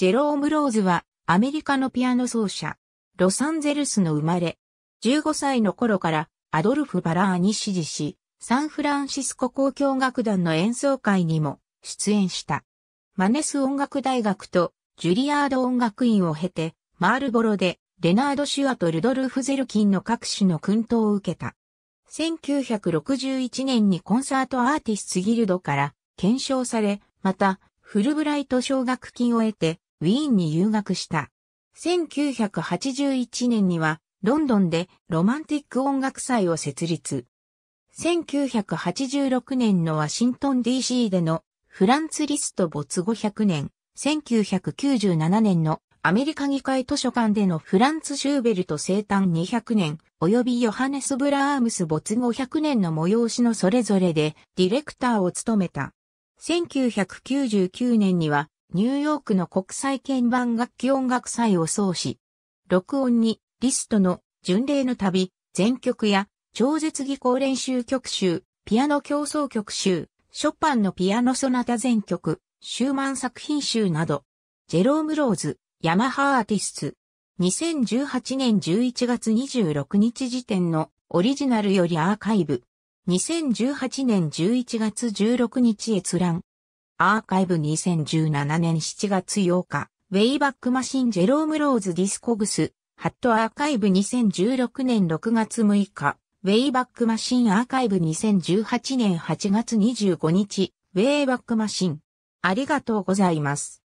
ジェローム・ローズはアメリカのピアノ奏者、ロサンゼルスの生まれ、15歳の頃からアドルフ・バラーに支持し、サンフランシスコ交響楽団の演奏会にも出演した。マネス音楽大学とジュリアード音楽院を経て、マールボロでレナード・シュアとルドルフ・ゼルキンの各種の訓導を受けた。1961年にコンサートアーティスツギルドから検証され、また、フルブライト奨学金を得て、ウィーンに留学した。1981年には、ロンドンでロマンティック音楽祭を設立。1986年のワシントン DC でのフランツ・リスト没後100年、1997年のアメリカ議会図書館でのフランツ・シューベルト生誕200年、及びヨハネス・ブラームス没後100年の催しのそれぞれでディレクターを務めた。1999年にはニューヨークの国際鍵盤楽器音楽祭を創始。録音に、リストの巡礼の旅、全曲や、超絶技巧練習曲集、ピアノ競争曲集、ショパンのピアノソナタ全曲、シューマン作品集など、ジェローム・ローズ、ヤマハアーティスト、2018年11月26日時点のオリジナルよりアーカイブ、2018年11月16日閲覧、アーカイブ2017年7月8日、ウェイバックマシンジェロームローズディスコグス、ハットアーカイブ2016年6月6日、ウェイバックマシンアーカイブ2018年8月25日、ウェイバックマシン。ありがとうございます。